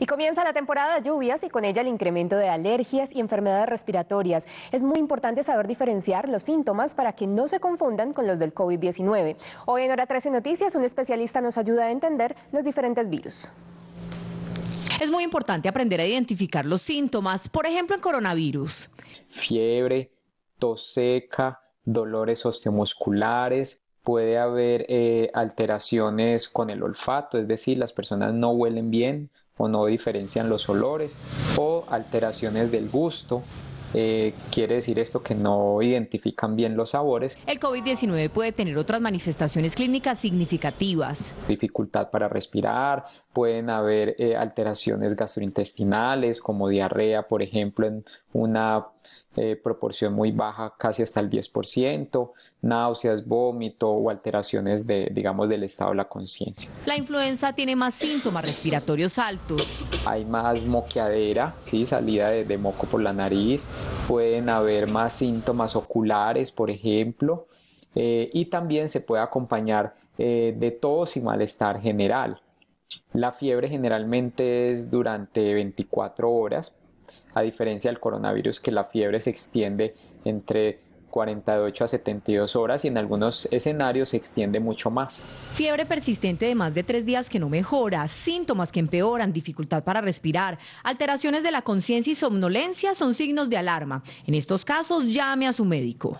Y comienza la temporada de lluvias y con ella el incremento de alergias y enfermedades respiratorias. Es muy importante saber diferenciar los síntomas para que no se confundan con los del COVID-19. Hoy en Hora 13 Noticias, un especialista nos ayuda a entender los diferentes virus. Es muy importante aprender a identificar los síntomas, por ejemplo en coronavirus. Fiebre, tos seca, dolores osteomusculares, puede haber eh, alteraciones con el olfato, es decir, las personas no huelen bien, o no diferencian los olores o alteraciones del gusto eh, quiere decir esto que no identifican bien los sabores. El COVID-19 puede tener otras manifestaciones clínicas significativas. Dificultad para respirar, pueden haber eh, alteraciones gastrointestinales como diarrea, por ejemplo, en una eh, proporción muy baja, casi hasta el 10%, náuseas, vómito o alteraciones de, digamos, del estado de la conciencia. La influenza tiene más síntomas respiratorios altos. Hay más moqueadera, ¿sí? salida de moco por la nariz, pueden haber más síntomas oculares, por ejemplo, eh, y también se puede acompañar eh, de tos y malestar general. La fiebre generalmente es durante 24 horas, a diferencia del coronavirus que la fiebre se extiende entre 48 a 72 horas y en algunos escenarios se extiende mucho más. Fiebre persistente de más de tres días que no mejora, síntomas que empeoran, dificultad para respirar, alteraciones de la conciencia y somnolencia son signos de alarma. En estos casos llame a su médico.